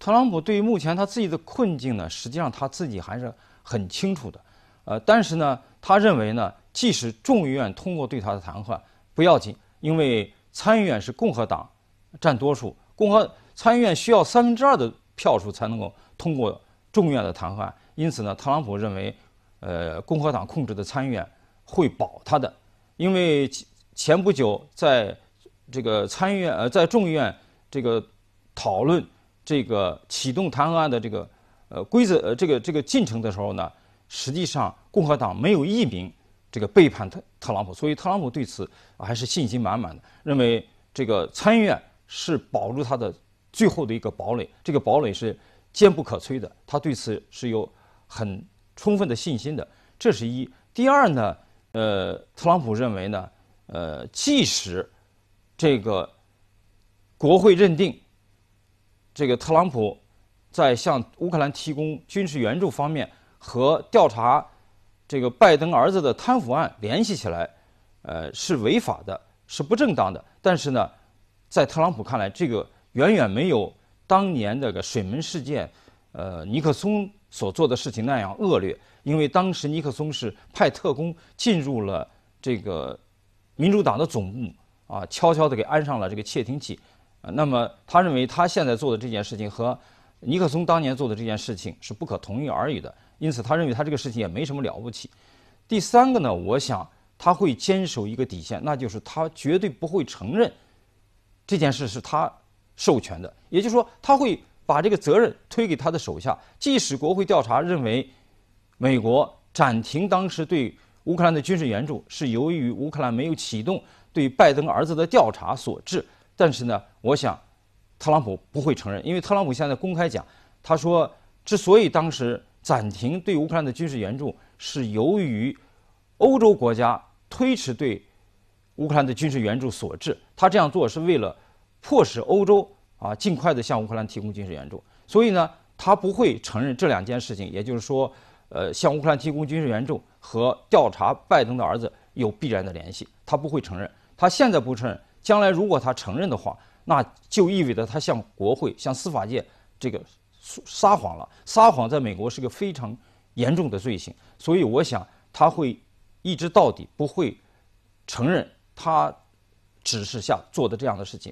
特朗普对于目前他自己的困境呢，实际上他自己还是很清楚的，呃，但是呢，他认为呢，即使众议院通过对他的弹劾，不要紧，因为参议院是共和党占多数，共和参议院需要三分之二的票数才能够通过众议院的弹劾案，因此呢，特朗普认为，呃，共和党控制的参议院会保他的，因为前不久在这个参议院呃，在众议院这个讨论。这个启动弹劾案的这个呃规则呃这个这个进程的时候呢，实际上共和党没有一名这个背叛特特朗普，所以特朗普对此还是信心满满的，认为这个参议院是保住他的最后的一个堡垒，这个堡垒是坚不可摧的，他对此是有很充分的信心的。这是一。第二呢，呃，特朗普认为呢，呃，即使这个国会认定。这个特朗普在向乌克兰提供军事援助方面和调查这个拜登儿子的贪腐案联系起来，呃，是违法的，是不正当的。但是呢，在特朗普看来，这个远远没有当年那个水门事件，呃，尼克松所做的事情那样恶劣。因为当时尼克松是派特工进入了这个民主党的总部啊，悄悄地给安上了这个窃听器。啊，那么他认为他现在做的这件事情和尼克松当年做的这件事情是不可同日而语的，因此他认为他这个事情也没什么了不起。第三个呢，我想他会坚守一个底线，那就是他绝对不会承认这件事是他授权的，也就是说他会把这个责任推给他的手下，即使国会调查认为美国暂停当时对乌克兰的军事援助是由于乌克兰没有启动对拜登儿子的调查所致。但是呢，我想，特朗普不会承认，因为特朗普现在公开讲，他说，之所以当时暂停对乌克兰的军事援助，是由于欧洲国家推迟对乌克兰的军事援助所致。他这样做是为了迫使欧洲啊尽快的向乌克兰提供军事援助。所以呢，他不会承认这两件事情，也就是说，呃，向乌克兰提供军事援助和调查拜登的儿子有必然的联系，他不会承认。他现在不承认。将来如果他承认的话，那就意味着他向国会、向司法界这个撒谎了。撒谎在美国是个非常严重的罪行，所以我想他会一直到底，不会承认他指示下做的这样的事情。